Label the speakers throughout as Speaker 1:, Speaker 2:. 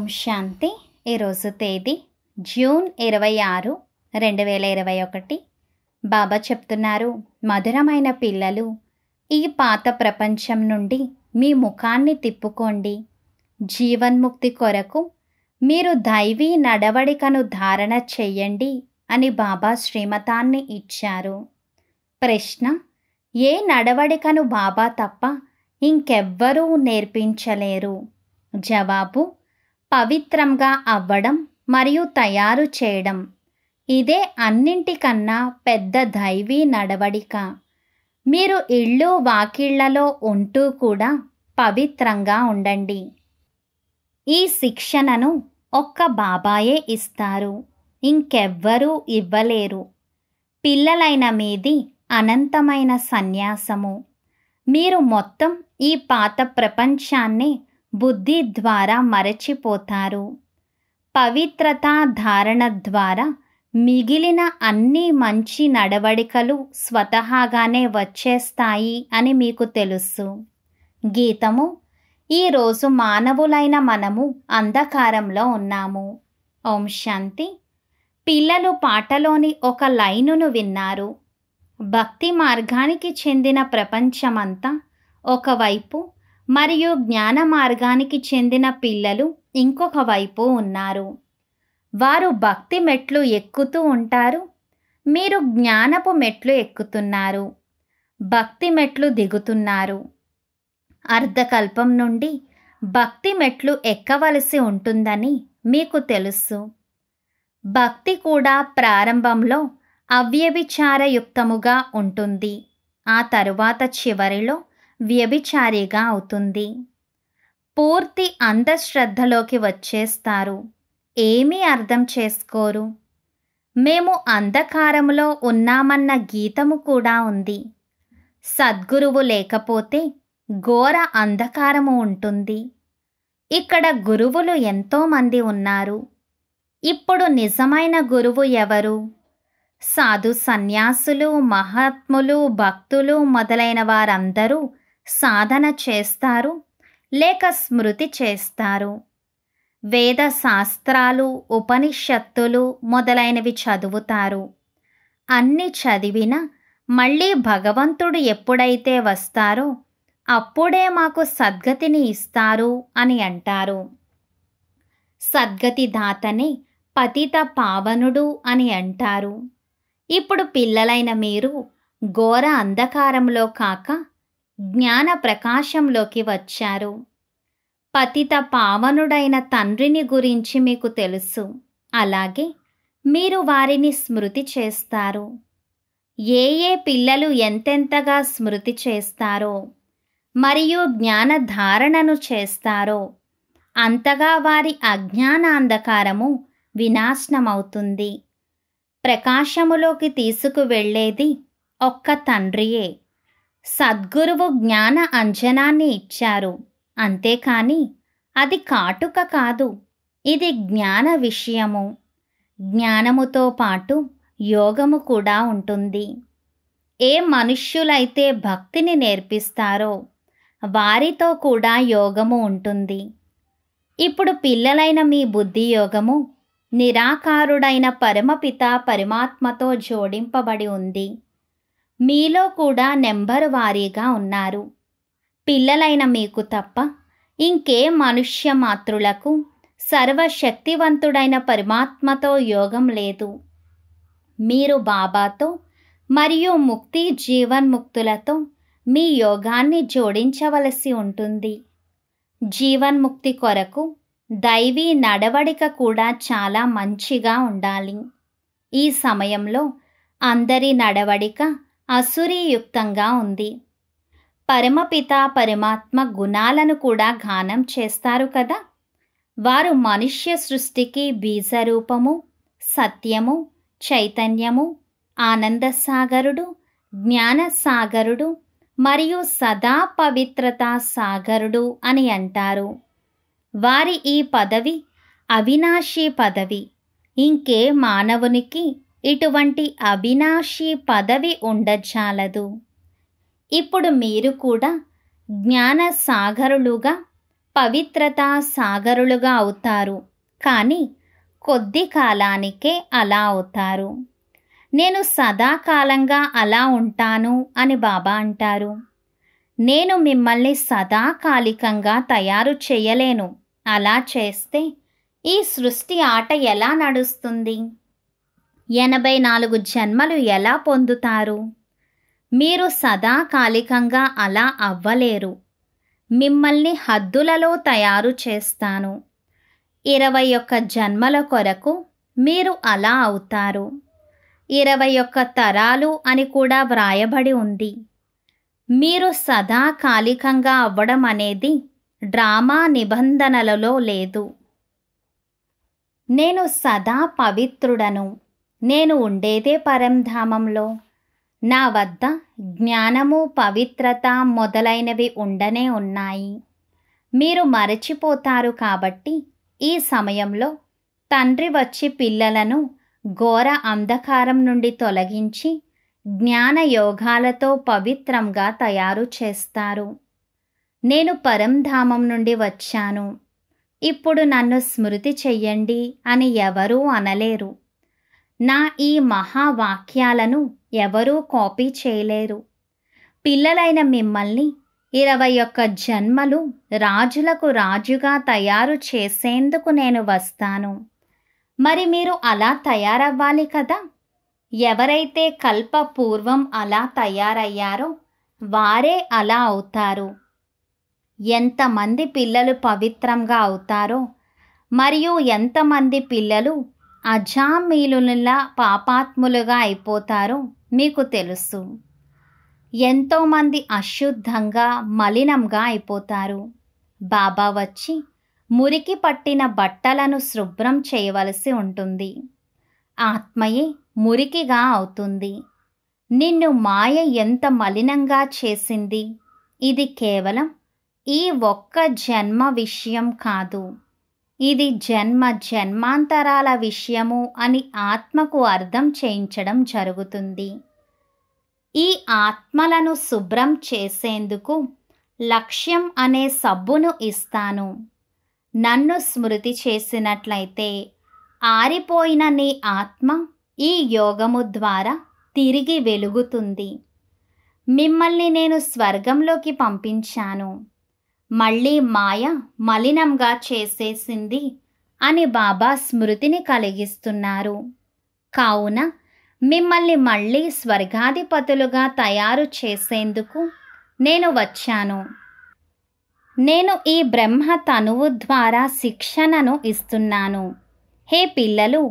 Speaker 1: ఓం శాంతి ఈరోజు తేదీ జూన్ ఇరవై ఆరు రెండు వేల ఇరవై ఒకటి బాబా చెప్తున్నారు మధురమైన పిల్లలు ఈ పాత ప్రపంచం నుండి మీ ముఖాన్ని తిప్పుకోండి జీవన్ముక్తి కొరకు మీరు దైవీ నడవడికను ధారణ చెయ్యండి అని బాబా శ్రీమతాన్ని ఇచ్చారు ప్రశ్న ఏ నడవడికను బాబా తప్ప ఇంకెవ్వరూ నేర్పించలేరు జవాబు పవిత్రంగా అవ్వడం మరియు తయారు చేయడం ఇదే అన్నింటికన్నా పెద్ద దైవీ నడవడిక మీరు ఇళ్ళు వాకిళ్లలో ఉంటూ కూడా పవిత్రంగా ఉండండి ఈ శిక్షణను ఒక్క బాబాయే ఇస్తారు ఇంకెవ్వరూ ఇవ్వలేరు పిల్లలైన మీది అనంతమైన సన్యాసము మీరు మొత్తం ఈ పాత ప్రపంచాన్నే బుద్ధి ద్వారా మరచిపోతారు పవిత్రత ధారణ ద్వారా మిగిలిన అన్ని మంచి నడవడికలు స్వతహాగానే వచ్చేస్తాయి అని మీకు తెలుసు గీతము ఈరోజు మానవులైన మనము అంధకారంలో ఉన్నాము ఓం శాంతి పిల్లలు పాటలోని ఒక లైనును విన్నారు భక్తి మార్గానికి చెందిన ప్రపంచమంతా ఒకవైపు మరియు జ్ఞాన మార్గానికి చెందిన పిల్లలు ఇంకొక వైపు ఉన్నారు వారు భక్తి మెట్లు ఎక్కుతూ ఉంటారు మీరు జ్ఞానపు మెట్లు ఎక్కుతున్నారు భక్తి మెట్లు దిగుతున్నారు అర్ధకల్పం నుండి భక్తి మెట్లు ఎక్కవలసి ఉంటుందని మీకు తెలుసు భక్తి కూడా ప్రారంభంలో అవ్యభిచారయుక్తముగా ఉంటుంది ఆ తరువాత చివరిలో వ్యభిచారిగా అవుతుంది పూర్తి అంధశ్రద్ధలోకి వచ్చేస్తారు ఏమీ అర్థం చేసుకోరు మేము అంధకారములో ఉన్నామన్న గీతము కూడా ఉంది సద్గురువు లేకపోతే ఘోర అంధకారము ఉంటుంది ఇక్కడ గురువులు ఎంతోమంది ఉన్నారు ఇప్పుడు నిజమైన గురువు ఎవరు సాధు సన్యాసులు మహాత్ములు భక్తులు మొదలైన వారందరూ సాధన చేస్తారు లేక స్మృతి చేస్తారు వేద శాస్త్రాలు ఉపనిషత్తులు మొదలైనవి చదువుతారు అన్ని చదివిన మళ్ళీ భగవంతుడు ఎప్పుడైతే వస్తారో అప్పుడే మాకు సద్గతిని ఇస్తారు అని అంటారు సద్గతి దాతని పతిత పావనుడు అని అంటారు ఇప్పుడు పిల్లలైన మీరు ఘోర అంధకారంలో కాక జ్ఞాన ప్రకాశంలోకి వచ్చారు పతిత పావనుడైన తండ్రిని గురించి మీకు తెలుసు అలాగే మీరు వారిని స్మృతి చేస్తారు ఏ ఏ పిల్లలు ఎంతెంతగా స్మృతి చేస్తారో మరియు జ్ఞానధారణను చేస్తారో అంతగా వారి అజ్ఞానాంధకారము వినాశనమవుతుంది ప్రకాశములోకి తీసుకువెళ్ళేది ఒక్క తండ్రియే సద్గురువు జ్ఞాన అంజనాన్ని ఇచ్చారు అంతేకాని అది కాటుక కాదు ఇది జ్ఞాన విషయము జ్ఞానముతో పాటు యోగము కూడా ఉంటుంది ఏ మనుష్యులైతే భక్తిని నేర్పిస్తారో వారితో కూడా యోగము ఉంటుంది ఇప్పుడు పిల్లలైన మీ బుద్ధి యోగము నిరాకారుడైన పరమపిత పరమాత్మతో జోడింపబడి ఉంది మీలో కూడా నెంబరు వారీగా ఉన్నారు పిల్లలైన మీకు తప్ప ఇంకే మనుష్య మాతృలకు సర్వశక్తివంతుడైన పరమాత్మతో యోగం లేదు మీరు బాబాతో మరియు ముక్తి జీవన్ముక్తులతో మీ యోగాన్ని జోడించవలసి ఉంటుంది జీవన్ముక్తి కొరకు దైవీ నడవడిక కూడా చాలా మంచిగా ఉండాలి ఈ సమయంలో అందరి నడవడిక అసురీయుక్తంగా ఉంది పరమపిత పరమాత్మ గుణాలను కూడా గానం చేస్తారు కదా వారు మనుష్య సృష్టికి బీజరూపము సత్యము చైతన్యము ఆనందసాగరుడు జ్ఞానసాగరుడు మరియు సదా పవిత్రత సాగరుడు అని అంటారు వారి ఈ పదవి అవినాశీ పదవి ఇంకే మానవునికి ఇటువంటి అవినాశి పదవి ఉండజాలదు ఇప్పుడు మీరు కూడా జ్ఞాన సాగరులుగా పవిత్రతా సాగరులుగా అవుతారు కానీ కొద్ది కాలానికే అలా అవుతారు నేను సదాకాలంగా అలా ఉంటాను అని బాబా అంటారు నేను మిమ్మల్ని సదాకాలికంగా తయారు చేయలేను అలా చేస్తే ఈ సృష్టి ఆట ఎలా నడుస్తుంది ఎనభై నాలుగు జన్మలు ఎలా పొందుతారు మీరు సదాకాలికంగా అలా అవ్వలేరు మిమ్మల్ని హద్దులలో తయారు చేస్తాను ఇరవై ఒక్క జన్మల కొరకు మీరు అలా అవుతారు ఇరవై ఒక్క తరాలు అని కూడా వ్రాయబడి ఉంది మీరు సదాకాలికంగా అవ్వడం అనేది డ్రామా నిబంధనలలో లేదు నేను సదా పవిత్రుడను నేను ఉండేదే పరంధామంలో నా వద్ద జ్ఞానము పవిత్రత మొదలైనవి ఉండనే ఉన్నాయి మీరు మరచిపోతారు కాబట్టి ఈ సమయంలో తండ్రి వచ్చి పిల్లలను ఘోర అంధకారం నుండి తొలగించి జ్ఞాన యోగాలతో పవిత్రంగా తయారు చేస్తారు నేను పరంధామం నుండి వచ్చాను ఇప్పుడు నన్ను స్మృతి చెయ్యండి అని ఎవరూ అనలేరు నా ఈ మహావాక్యాలను ఎవరూ కాపీ చేయలేరు పిల్లలైన మిమ్మల్ని ఇరవై ఒక్క జన్మలు రాజులకు రాజుగా తయారు చేసేందుకు నేను వస్తాను మరి మీరు అలా తయారవ్వాలి కదా ఎవరైతే కల్ప పూర్వం అలా తయారయ్యారో వారే అలా అవుతారు ఎంతమంది పిల్లలు పవిత్రంగా అవుతారో మరియు ఎంతమంది పిల్లలు అజామీలులా పాపాత్ములుగా అయిపోతారో మీకు తెలుసు ఎంతోమంది అశుద్ధంగా మలినంగా అయిపోతారు బాబా వచ్చి మురికి పట్టిన బట్టలను శుభ్రం చేయవలసి ఉంటుంది ఆత్మయే మురికిగా అవుతుంది నిన్ను మాయ ఎంత మలినంగా చేసింది ఇది కేవలం ఈ ఒక్క జన్మ విషయం కాదు ఇది జన్మ జన్మాంతరాల విషయము అని ఆత్మకు అర్థం చేయించడం జరుగుతుంది ఈ ఆత్మలను శుభ్రం చేసేందుకు లక్ష్యం అనే సబ్బును ఇస్తాను నన్ను స్మృతి చేసినట్లయితే ఆరిపోయిన నీ ఆత్మ ఈ యోగము ద్వారా తిరిగి వెలుగుతుంది మిమ్మల్ని నేను స్వర్గంలోకి పంపించాను మళ్ళీ మాయ మలినంగా చేసేసింది అని బాబా స్మృతిని కలిగిస్తున్నారు కావున మిమ్మల్ని మళ్ళీ స్వర్గాధిపతులుగా తయారు చేసేందుకు నేను వచ్చాను నేను ఈ బ్రహ్మ తనువు ద్వారా శిక్షణను ఇస్తున్నాను హే పిల్లలు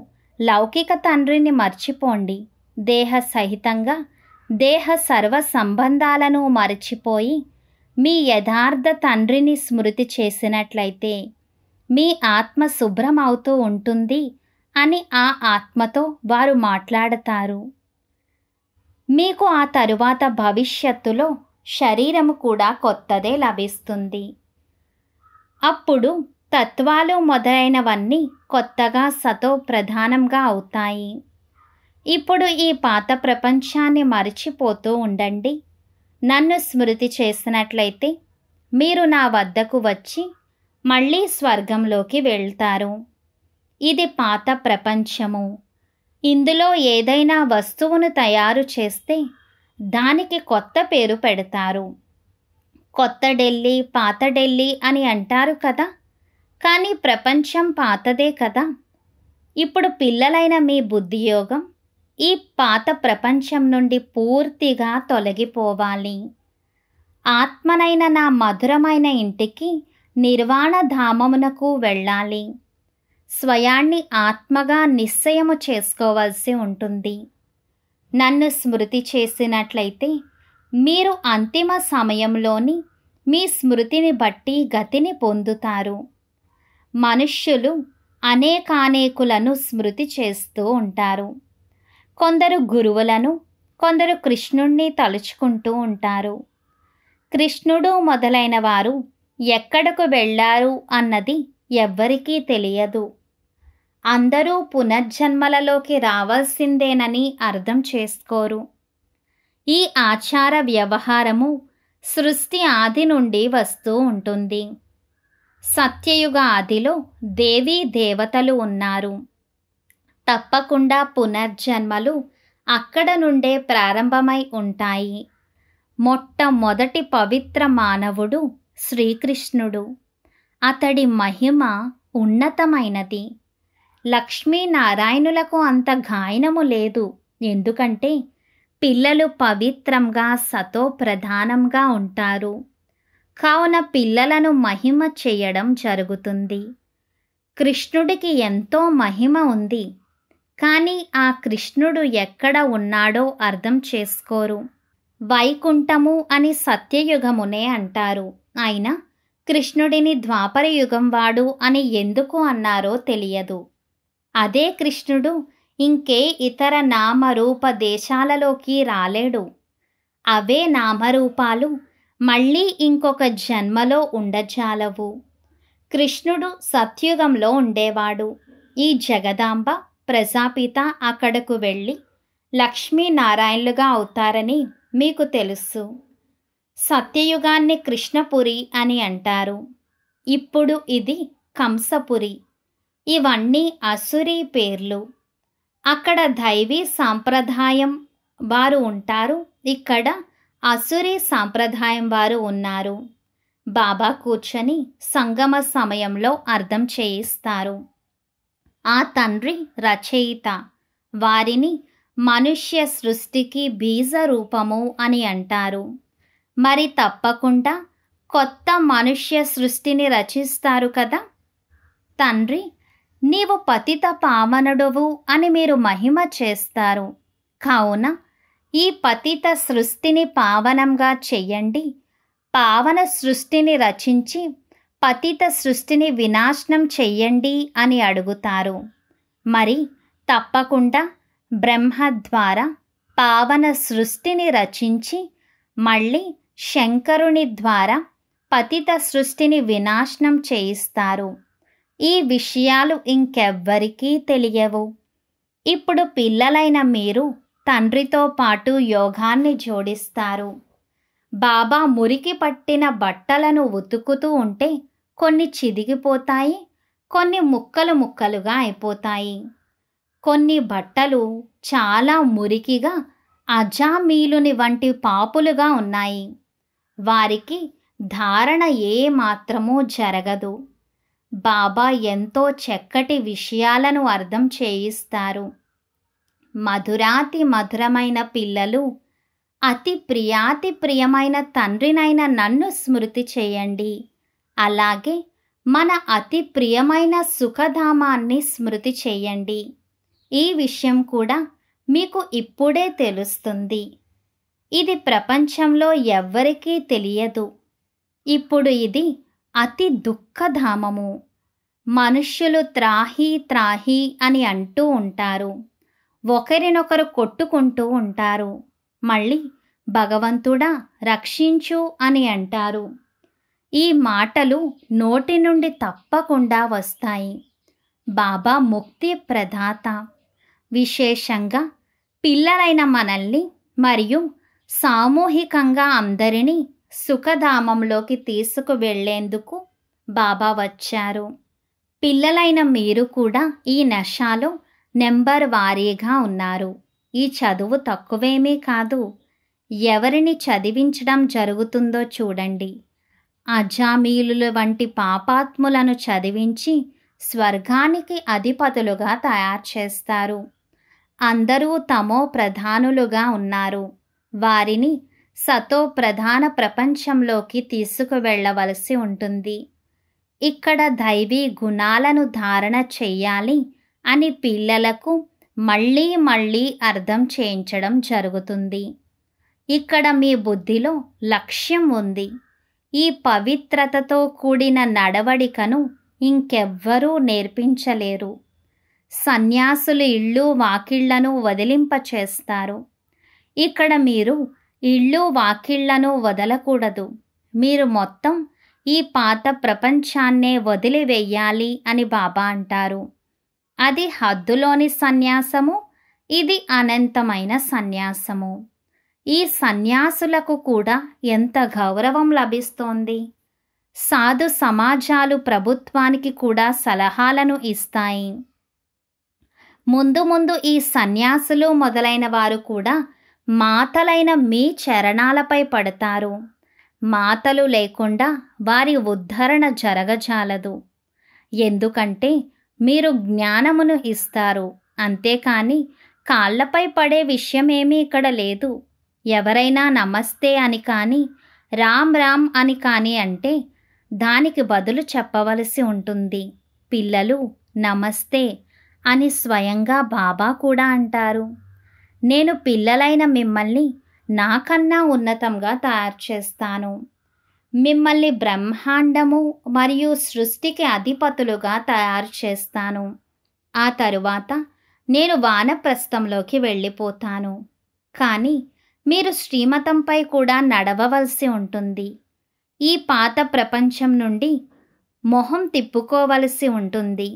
Speaker 1: లౌకిక తండ్రిని మర్చిపోండి దేహ సహితంగా దేహ సర్వ సంబంధాలను మరచిపోయి మీ యథార్థ తండ్రిని స్మృతి చేసినట్లయితే మీ ఆత్మ శుభ్రమవుతూ ఉంటుంది అని ఆ ఆత్మతో వారు మాట్లాడతారు మీకు ఆ తరువాత భవిష్యత్తులో శరీరము కూడా కొత్తదే లభిస్తుంది అప్పుడు తత్వాలు మొదలైనవన్నీ కొత్తగా సతో ప్రధానంగా అవుతాయి ఇప్పుడు ఈ పాత ప్రపంచాన్ని మరిచిపోతూ ఉండండి నన్ను స్మృతి చేసినట్లయితే మీరు నా వద్దకు వచ్చి మళ్ళీ స్వర్గంలోకి వెళ్తారు ఇది పాత ప్రపంచము ఇందులో ఏదైనా వస్తువును తయారు చేస్తే దానికి కొత్త పేరు పెడతారు కొత్త ఢిల్లీ పాత ఢిల్లీ అని అంటారు కదా కానీ ప్రపంచం పాతదే కదా ఇప్పుడు పిల్లలైన మీ బుద్ధియోగం ఈ పాత ప్రపంచం నుండి పూర్తిగా తొలగిపోవాలి ఆత్మనైన నా మధురమైన ఇంటికి నిర్వాణ ధామమునకు వెళ్ళాలి స్వయాన్ని ఆత్మగా నిశ్చయము చేసుకోవాల్సి ఉంటుంది నన్ను స్మృతి చేసినట్లయితే మీరు అంతిమ సమయంలోని మీ స్మృతిని బట్టి గతిని పొందుతారు మనుష్యులు అనేకానేకులను స్మృతి చేస్తూ ఉంటారు కొందరు గురువులను కొందరు కృష్ణుణ్ణి తలుచుకుంటూ ఉంటారు కృష్ణుడు మొదలైన వారు ఎక్కడకు వెళ్ళారు అన్నది ఎవ్వరికీ తెలియదు అందరూ పునర్జన్మలలోకి రావాల్సిందేనని అర్థం చేసుకోరు ఈ ఆచార వ్యవహారము సృష్టి ఆది నుండి వస్తూ ఉంటుంది సత్యయుగ ఆదిలో దేవీ దేవతలు ఉన్నారు తప్పకుండా పునర్జన్మలు అక్కడ నుండే ప్రారంభమై ఉంటాయి మొట్టమొదటి పవిత్ర మానవుడు శ్రీకృష్ణుడు అతడి మహిమ ఉన్నతమైనది లక్ష్మీనారాయణులకు అంత గాయనము లేదు ఎందుకంటే పిల్లలు పవిత్రంగా సతో ప్రధానంగా ఉంటారు కావున పిల్లలను మహిమ చేయడం జరుగుతుంది కృష్ణుడికి ఎంతో మహిమ ఉంది కానీ ఆ కృష్ణుడు ఎక్కడ ఉన్నాడో అర్థం చేసుకోరు వైకుంఠము అని సత్యయుగమునే అంటారు ఆయన కృష్ణుడిని ద్వాపర యుగం వాడు అని ఎందుకు అన్నారో తెలియదు అదే కృష్ణుడు ఇంకే ఇతర నామరూప దేశాలలోకి రాలేడు అవే నామరూపాలు మళ్ళీ ఇంకొక జన్మలో ఉండజాలవు కృష్ణుడు సత్యుగంలో ఉండేవాడు ఈ జగదాంబ ప్రజాపిత అక్కడకు వెళ్ళి లక్ష్మీనారాయణులుగా అవుతారని మీకు తెలుసు సత్యయుగాన్ని కృష్ణపురి అని అంటారు ఇప్పుడు ఇది కంసపురి ఇవన్నీ అసురీ పేర్లు అక్కడ దైవీ సాంప్రదాయం వారు ఉంటారు ఇక్కడ అసురీ సాంప్రదాయం వారు ఉన్నారు బాబా కూర్చొని సంగమ సమయంలో అర్థం చేయిస్తారు ఆ తండ్రి రచయిత వారిని మనుష్య సృష్టికి బీజ రూపము అని అంటారు మరి తప్పకుండా కొత్త మనుష్య సృష్టిని రచిస్తారు కదా తండ్రి నీవు పతిత పావనుడువు అని మీరు మహిమ చేస్తారు కావున ఈ పతిత సృష్టిని పావనంగా చెయ్యండి పావన సృష్టిని రచించి పతిత సృష్టిని వినాశనం చెయ్యండి అని అడుగుతారు మరి తప్పకుండా బ్రహ్మ ద్వారా పావన సృష్టిని రచించి మళ్ళీ శంకరుని ద్వారా పతిత సృష్టిని వినాశనం చేయిస్తారు ఈ విషయాలు ఇంకెవ్వరికీ తెలియవు ఇప్పుడు పిల్లలైన మీరు తండ్రితో పాటు యోగాన్ని జోడిస్తారు బాబా మురికి పట్టిన బట్టలను ఉతుకుతూ ఉంటే కొన్ని చిదిగిపోతాయి కొన్ని ముక్కలు ముక్కలుగా అయిపోతాయి కొన్ని బట్టలు చాలా మురికిగా అజామీలుని వంటి పాపులుగా ఉన్నాయి వారికి ధారణ ఏ మాత్రమూ జరగదు బాబా ఎంతో చక్కటి విషయాలను అర్థం చేయిస్తారు మధురాతి మధురమైన పిల్లలు అతి ప్రియాతి ప్రియమైన తండ్రినైన నన్ను స్మృతి చేయండి అలాగే మన అతి ప్రియమైన సుఖధామాన్ని స్మృతి చేయండి ఈ విషయం కూడా మీకు ఇప్పుడే తెలుస్తుంది ఇది ప్రపంచంలో ఎవ్వరికీ తెలియదు ఇప్పుడు ఇది అతి దుఃఖధామము మనుష్యులు త్రాహి త్రాహి అని అంటూ ఉంటారు ఒకరినొకరు కొట్టుకుంటూ ఉంటారు మళ్ళీ భగవంతుడా రక్షించు అని అంటారు ఈ మాటలు నోటి నుండి తప్పకుండా వస్తాయి బాబా ముక్తి ప్రదాత విశేషంగా పిల్లలైన మనల్ని మరియు సామూహికంగా అందరినీ సుఖధామంలోకి తీసుకు వెళ్లేందుకు బాబా వచ్చారు పిల్లలైన మీరు కూడా ఈ నషాలు నెంబర్ వారీగా ఉన్నారు ఈ చదువు తక్కువేమీ కాదు ఎవరిని చదివించడం జరుగుతుందో చూడండి అజామీలుల వంటి పాపాత్ములను చదివించి స్వర్గానికి అధిపతులుగా తయారు చేస్తారు అందరూ తమో ప్రధానులుగా ఉన్నారు వారిని సతో ప్రధాన ప్రపంచంలోకి తీసుకువెళ్ళవలసి ఉంటుంది ఇక్కడ దైవీ గుణాలను ధారణ చెయ్యాలి అని పిల్లలకు మళ్ళీ మళ్ళీ అర్థం చేయించడం జరుగుతుంది ఇక్కడ మీ బుద్ధిలో లక్ష్యం ఉంది ఈ పవిత్రతతో కూడిన నడవడికను ఇంకెవ్వరూ నేర్పించలేరు సన్యాసులు ఇళ్ళు వాకిళ్లను వదిలింపచేస్తారు ఇక్కడ మీరు ఇళ్ళు వాకిళ్లను వదలకూడదు మీరు మొత్తం ఈ పాత ప్రపంచాన్నే వదిలివేయాలి అని బాబా అంటారు అది హద్దులోని సన్యాసము ఇది అనంతమైన సన్యాసము ఈ సన్యాసులకు కూడా ఎంత గౌరవం లభిస్తోంది సాధు సమాజాలు ప్రభుత్వానికి కూడా సలహాలను ఇస్తాయి ముందు ముందు ఈ సన్యాసులు మొదలైన వారు కూడా మాతలైన మీ చరణాలపై పడతారు మాతలు లేకుండా వారి ఉద్ధరణ జరగజాలదు ఎందుకంటే మీరు జ్ఞానమును ఇస్తారు అంతేకాని కాళ్లపై పడే విషయమేమీ ఇక్కడ లేదు ఎవరైనా నమస్తే అని కానీ రామ్ రామ్ అని కానీ అంటే దానికి బదులు చెప్పవలసి ఉంటుంది పిల్లలు నమస్తే అని స్వయంగా బాబా కూడా అంటారు నేను పిల్లలైన మిమ్మల్ని నాకన్నా ఉన్నతంగా తయారు చేస్తాను మిమ్మల్ని బ్రహ్మాండము మరియు సృష్టికి అధిపతులుగా తయారు చేస్తాను ఆ తరువాత నేను వానప్రస్థంలోకి వెళ్ళిపోతాను కానీ మీరు శ్రీమతంపై కూడా నడవవలసి ఉంటుంది ఈ పాత ప్రపంచం నుండి మొహం తిప్పుకోవలసి ఉంటుంది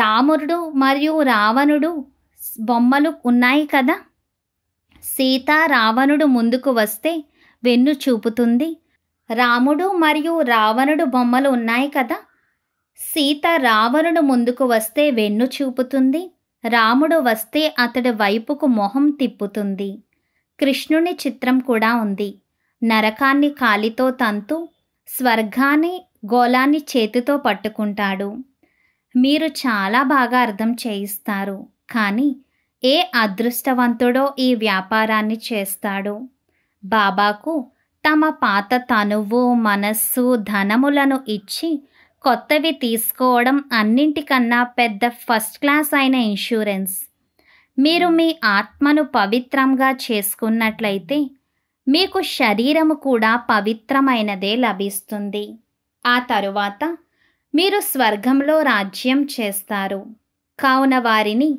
Speaker 1: రాముడు మరియు రావణుడు బొమ్మలు ఉన్నాయి కదా సీత రావణుడు ముందుకు వస్తే వెన్ను చూపుతుంది రాముడు మరియు రావణుడు బొమ్మలు ఉన్నాయి కదా సీత రావణుడు ముందుకు వస్తే వెన్ను చూపుతుంది రాముడు వస్తే అతడి వైపుకు మొహం తిప్పుతుంది కృష్ణుని చిత్రం కూడా ఉంది నరకాన్ని కాలితో తంతు స్వర్గాన్ని గోళాన్ని చేతితో పట్టుకుంటాడు మీరు చాలా బాగా అర్థం చేయిస్తారు కానీ ఏ అదృష్టవంతుడో ఈ వ్యాపారాన్ని చేస్తాడు బాబాకు తమ పాత తనువు మనస్సు ధనములను ఇచ్చి కొత్తవి తీసుకోవడం అన్నింటికన్నా పెద్ద ఫస్ట్ క్లాస్ అయిన ఇన్సూరెన్స్ మీరు మీ ఆత్మను పవిత్రంగా చేసుకున్నట్లయితే మీకు శరీరము కూడా పవిత్రమైనదే లభిస్తుంది ఆ తరువాత మీరు స్వర్గంలో రాజ్యం చేస్తారు కావున వారిని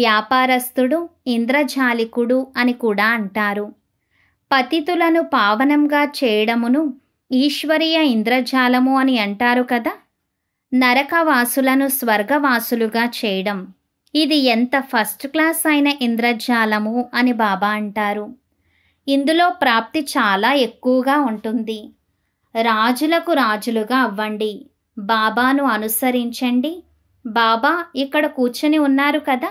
Speaker 1: వ్యాపారస్తుడు ఇంద్రజాలికుడు అని కూడా అంటారు పతితులను పావనంగా చేయడమును ఈశ్వరీయ ఇంద్రజాలము అని అంటారు కదా నరకవాసులను స్వర్గవాసులుగా చేయడం ఇది ఎంత ఫస్ట్ క్లాస్ అయిన ఇంద్రజాలము అని బాబా అంటారు ఇందులో ప్రాప్తి చాలా ఎక్కువగా ఉంటుంది రాజులకు రాజులుగా అవ్వండి బాబాను అనుసరించండి బాబా ఇక్కడ కూర్చొని ఉన్నారు కదా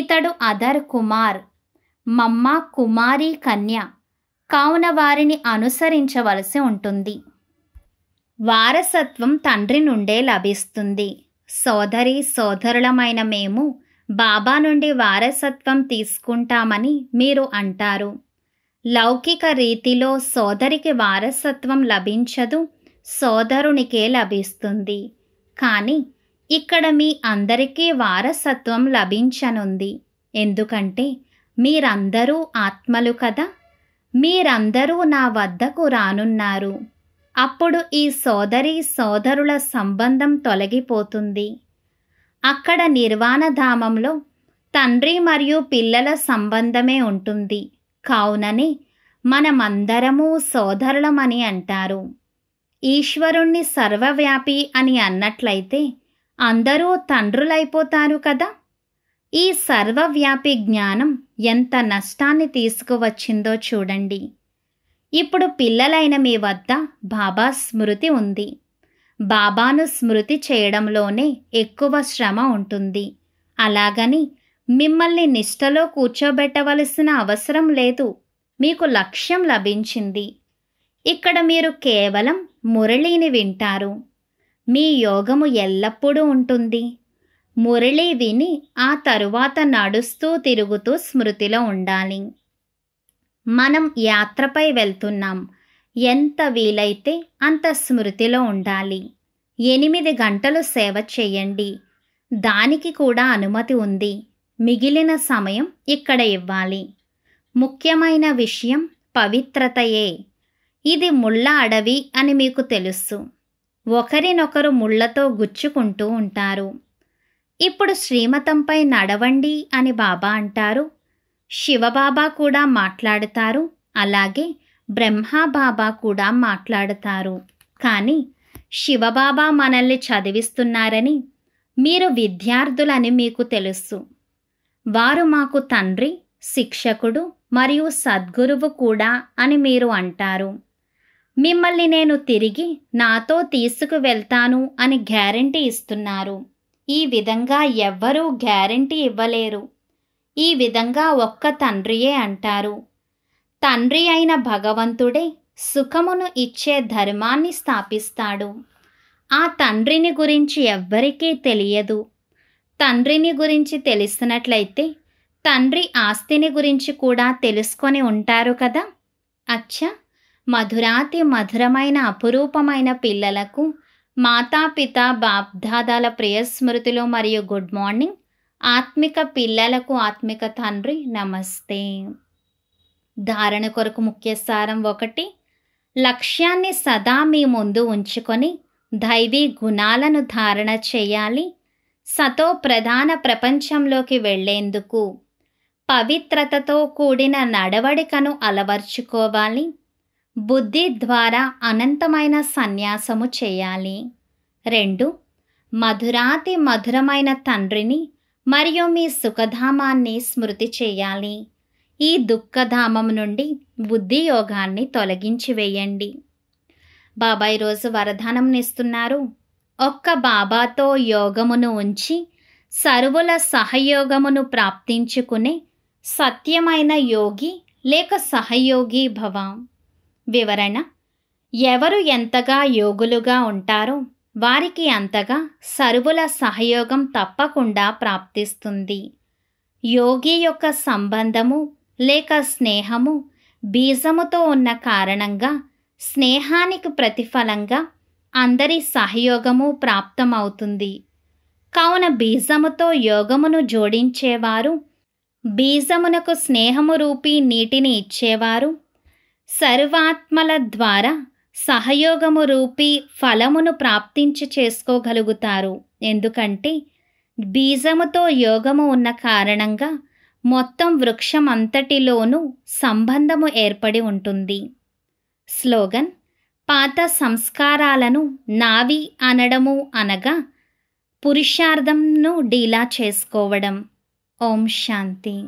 Speaker 1: ఇతడు అదర్ కుమార్ మమ్మ కుమారి కన్య కావున వారిని అనుసరించవలసి ఉంటుంది వారసత్వం తండ్రి నుండే లభిస్తుంది సోదరి సోదరులమైన మేము బాబా నుండి వారసత్వం తీసుకుంటామని మీరు అంటారు లౌకిక రీతిలో సోదరికి వారసత్వం లభించదు సోదరునికే లభిస్తుంది కానీ ఇక్కడ మీ అందరికీ వారసత్వం లభించనుంది ఎందుకంటే మీరందరూ ఆత్మలు కదా మీరందరూ నా వద్దకు రానున్నారు అప్పుడు ఈ సోదరి సోదరుల సంబంధం తొలగిపోతుంది అక్కడ నిర్వాణధామంలో తండ్రి మరియు పిల్లల సంబంధమే ఉంటుంది కావునని మనమందరము సోదరులమని అంటారు ఈశ్వరుణ్ణి సర్వవ్యాపి అని అన్నట్లయితే అందరూ తండ్రులైపోతారు కదా ఈ సర్వవ్యాపి జ్ఞానం ఎంత నష్టాన్ని తీసుకువచ్చిందో చూడండి ఇప్పుడు పిల్లలైన మీ వద్ద బాబా స్మృతి ఉంది బాబాను స్మృతి చేయడంలోనే ఎక్కువ శ్రమ ఉంటుంది అలాగని మిమ్మల్ని నిష్టలో కూర్చోబెట్టవలసిన అవసరం లేదు మీకు లక్ష్యం లభించింది ఇక్కడ మీరు కేవలం మురళిని వింటారు మీ యోగము ఎల్లప్పుడూ ఉంటుంది మురళి విని ఆ తరువాత నడుస్తూ తిరుగుతూ స్మృతిలో ఉండాలి మనం యాత్రపై వెళ్తున్నాం ఎంత వీలైతే అంత స్మృతిలో ఉండాలి ఎనిమిది గంటలు సేవ చేయండి దానికి కూడా అనుమతి ఉంది మిగిలిన సమయం ఇక్కడ ఇవ్వాలి ముఖ్యమైన విషయం పవిత్రతయే ఇది ముళ్ళ అడవి అని మీకు తెలుసు ఒకరినొకరు ముళ్ళతో గుచ్చుకుంటూ ఉంటారు ఇప్పుడు శ్రీమతంపై నడవండి అని బాబా అంటారు శివబాబా కూడా మాట్లాడతారు అలాగే బ్రహ్మబాబా కూడా మాట్లాడతారు కానీ శివబాబా మనల్ని చదివిస్తున్నారని మీరు విద్యార్థులని మీకు తెలుసు వారు మాకు తండ్రి శిక్షకుడు మరియు సద్గురువు కూడా అని మీరు అంటారు మిమ్మల్ని నేను తిరిగి నాతో తీసుకువెళ్తాను అని గ్యారంటీ ఇస్తున్నారు ఈ విధంగా ఎవ్వరూ గ్యారంటీ ఇవ్వలేరు ఈ విధంగా ఒక్క తండ్రియే అంటారు తండ్రి అయిన భగవంతుడే సుఖమును ఇచ్చే ధర్మాన్ని స్థాపిస్తాడు ఆ తండ్రిని గురించి ఎవ్వరికీ తెలియదు తండ్రిని గురించి తెలిసినట్లయితే తండ్రి ఆస్తిని గురించి కూడా తెలుసుకొని ఉంటారు కదా అచ్చా మధురాతి మధురమైన అపురూపమైన పిల్లలకు మాతాపిత బాప్దాదాల ప్రియస్మృతిలో మరియు గుడ్ మార్నింగ్ ఆత్మిక పిల్లలకు ఆత్మిక తండ్రి నమస్తే ధారణ కొరకు ముఖ్య సారం ఒకటి లక్ష్యాన్ని సదా మీ ముందు ఉంచుకొని దైవీ గుణాలను ధారణ చేయాలి సతో ప్రధాన ప్రపంచంలోకి వెళ్లేందుకు పవిత్రతతో కూడిన నడవడికను అలవర్చుకోవాలి బుద్ధి ద్వారా అనంతమైన సన్యాసము చేయాలి రెండు మధురాతి మధురమైన తండ్రిని మరియు మీ సుఖధామాన్ని స్మృతి చేయాలి ఈ దుఃఖధామం నుండి బుద్ధి యోగాన్ని తొలగించి వేయండి బాబాయ్ రోజు ఇస్తున్నారు ఒక్క బాబాతో యోగమును ఉంచి సర్వుల సహయోగమును ప్రాప్తించుకునే సత్యమైన యోగి లేక సహయోగి భవ వివరణ ఎవరు ఎంతగా యోగులుగా ఉంటారో వారికి అంతగా సరువుల సహయోగం తప్పకుండా ప్రాప్తిస్తుంది యోగి యొక్క సంబంధము లేక స్నేహము బీజముతో ఉన్న కారణంగా స్నేహానికి ప్రతిఫలంగా అందరి సహయోగము ప్రాప్తమవుతుంది కావున బీజముతో యోగమును జోడించేవారు బీజమునకు స్నేహము రూపీ నీటిని ఇచ్చేవారు సర్వాత్మల ద్వారా సహయోగము రూపి ఫలమును ప్రాప్తించి చేసుకోగలుగుతారు ఎందుకంటే బీజముతో యోగము ఉన్న కారణంగా మొత్తం వృక్షం అంతటిలోనూ సంబంధము ఏర్పడి ఉంటుంది స్లోగన్ పాత సంస్కారాలను నావి అనడము అనగా పురుషార్థంను డీలా చేసుకోవడం ఓం శాంతి